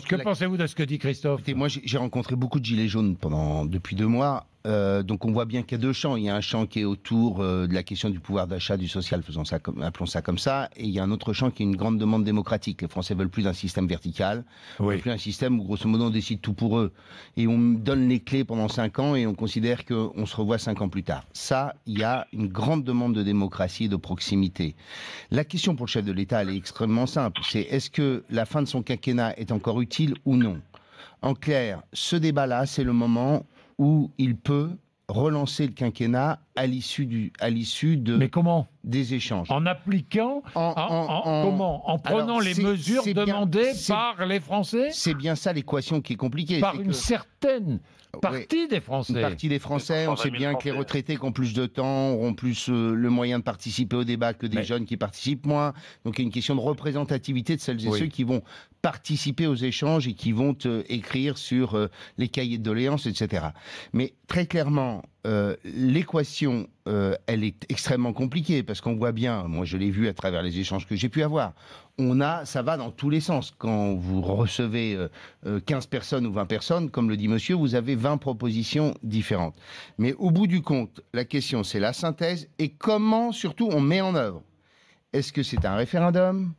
que, pensez-vous de ce que dit Christophe Moi, j'ai rencontré beaucoup de gilets jaunes pendant depuis deux mois euh, donc on voit bien qu'il y a deux champs. Il y a un champ qui est autour euh, de la question du pouvoir d'achat, du social, faisons ça appelons ça comme ça, et il y a un autre champ qui est une grande demande démocratique. Les Français veulent plus un système vertical, plus un système où grosso modo on décide tout pour eux et on donne les clés pendant cinq ans et on considère qu'on se revoit cinq ans plus tard. Ça, il y a une grande demande de démocratie et de proximité. La question pour le chef de l'État, elle est extrêmement simple. C'est est-ce que la fin de son quinquennat est encore utile ou non en clair, ce débat-là, c'est le moment où il peut relancer le quinquennat à l'issue du à l'issue de comment des échanges en appliquant en, comment en prenant les mesures demandées par les Français c'est bien ça l'équation qui est compliquée par une certaine partie des Français une partie des Français on sait bien que les retraités qui ont plus de temps auront plus euh, le moyen de participer au débat que des jeunes qui participent moins donc il y a une question de représentativité de celles et ceux qui vont participer aux échanges et qui vont euh, écrire sur euh, les cahiers de doléances etc mais très clairement euh, l'équation, euh, elle est extrêmement compliquée parce qu'on voit bien, moi je l'ai vu à travers les échanges que j'ai pu avoir, on a, ça va dans tous les sens. Quand vous recevez 15 euh, personnes ou 20 personnes, comme le dit monsieur, vous avez 20 propositions différentes. Mais au bout du compte, la question c'est la synthèse et comment surtout on met en œuvre. Est-ce que c'est un référendum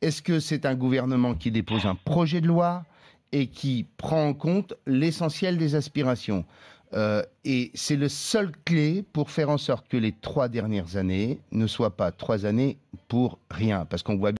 Est-ce que c'est un gouvernement qui dépose un projet de loi et qui prend en compte l'essentiel des aspirations euh, et c'est le seul clé pour faire en sorte que les trois dernières années ne soient pas trois années pour rien. Parce qu'on voit